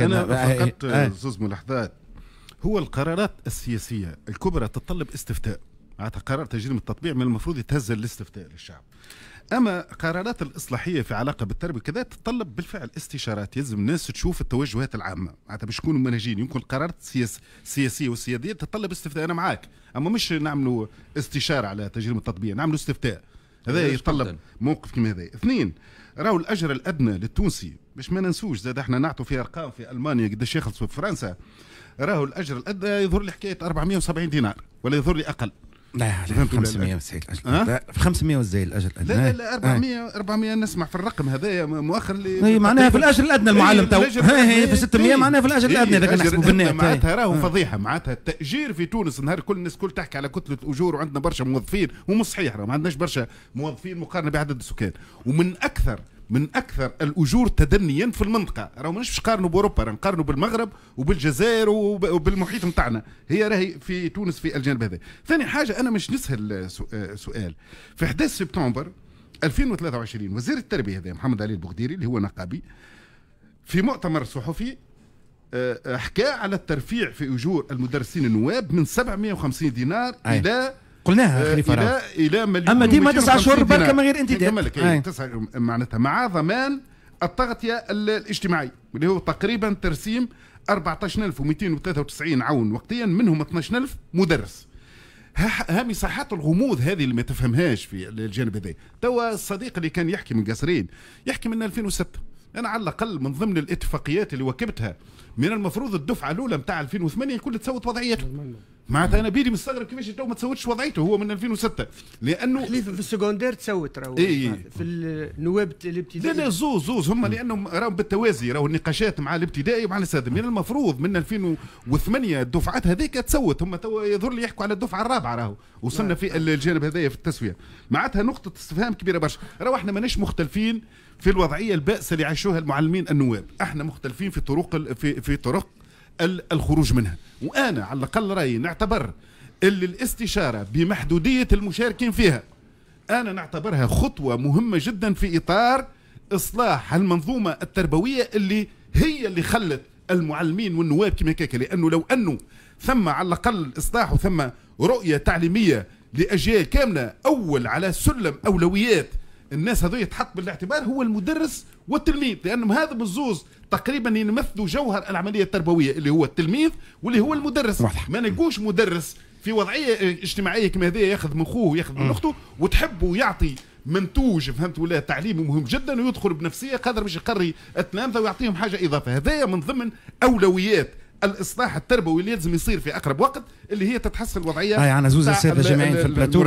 كان انا فقدت آه. زوز ملاحظات هو القرارات السياسيه الكبرى تتطلب استفتاء معناتها قرار تجريم التطبيع من المفروض يتهز الاستفتاء للشعب اما قرارات الاصلاحيه في علاقه بالتربيه كذا تتطلب بالفعل استشارات يلزم الناس تشوف التوجهات العامه معناتها باش يكونوا منهجين يمكن القرارات السياسيه والسياديه تتطلب استفتاء انا معاك اما مش نعملوا استشاره على تجريم التطبيع نعملوا استفتاء هذا يتطلب موقف كما هذا اثنين راهو الاجر الادنى للتونسي باش ما ننسوش زاد احنا نعطوا في ارقام في المانيا قداش يخلصوا في فرنسا راهو الاجر الادنى يظهر لي حكايه 470 دينار ولا يظهر لي اقل لا لا 500 وسائل الاجل أه؟ 500 وسائل الاجل الادنى لا لا 400 أه؟ 400 نسمع في الرقم هذا مؤخر اللي هي إيه، معناها في الاجل الادنى المعلم إيه، تو في 600 إيه، معناها في الاجل الادنى اذا كان نحسبوا بالناس معناتها طيب. راهو آه. فضيحه معناتها التاجير في تونس نهار كل الناس كل تحكي على كتله اجور وعندنا برشا موظفين ومو صحيح ما عندناش برشا موظفين مقارنه بعدد السكان ومن اكثر من اكثر الاجور تدنيا في المنطقه راهو مش باش نقارنوا باوروبا نقارنوا بالمغرب وبالجزائر وبالمحيط نتاعنا هي راهي في تونس في الجانب هذا ثاني حاجه انا مش نسهل آه، آه، سؤال في 11 سبتمبر 2023 وزير التربيه هذا محمد علي البغديري اللي هو نقابي في مؤتمر صحفي آه، حكى على الترفيع في اجور المدرسين النواب من 750 دينار أي. الى قلناها آه، خليفه الى الى مليون اما ديما تسع شهور بركه من غير انتداب تسعة معناتها مع ضمان التغطيه الاجتماعيه اللي هو تقريبا ترسيم 14293 عون وقتيا منهم 12000 مدرس ها مساحات الغموض هذه اللي ما تفهمهاش في الجانب هذا توا الصديق اللي كان يحكي من قصرين يحكي من 2006 انا على الاقل من ضمن الاتفاقيات اللي واكبتها من المفروض الدفعه الاولى نتاع 2008 الكل تسوت وضعيته معناتها انا بيدي مستغرب كيفاش تو ما تسوتش وضعيته هو من 2006 لانه خليفه في السكوندير تسوت راهو إيه. في النواب الابتدائي لا لا زوز زوز هم لانهم راهم بالتوازي راهو النقاشات مع الابتدائي ومع الاستاذ من المفروض من 2008 الدفعات هذيك تسوت هم تو يظهر لي يحكوا على الدفعه الرابعه راهو وصلنا في نعم. الجانب هذايا في التسويه معناتها نقطه استفهام كبيره برشا راهو احنا ماناش مختلفين في الوضعيه البائسه اللي عاشوها المعلمين النواب احنا مختلفين في طرق في في طرق الخروج منها وانا على الاقل رايي نعتبر اللي الاستشاره بمحدوديه المشاركين فيها انا نعتبرها خطوه مهمه جدا في اطار اصلاح المنظومه التربويه اللي هي اللي خلت المعلمين والنواب كما هكاك لانه لو انه ثم على الاقل اصلاح وثم رؤيه تعليميه لاجيال كامله اول على سلم اولويات الناس هذو يتحط بالاعتبار هو المدرس والتلميذ لانهم هذا بالزوز تقريبا يمثلوا جوهر العمليه التربويه اللي هو التلميذ واللي هو المدرس واضح. ما نلقوش مدرس في وضعيه اجتماعيه كما هذه ياخذ من خوه وياخذ من اخته وتحبه يعطي منتوج فهمت ولا تعليم مهم جدا ويدخل بنفسيه قادر باش يقري التلامذه ويعطيهم حاجه اضافه هذايا من ضمن اولويات الاصلاح التربوي اللي لازم يصير في اقرب وقت اللي هي تتحسن الوضعيه هاي يعني زوز الساده جماعيا في البلاتو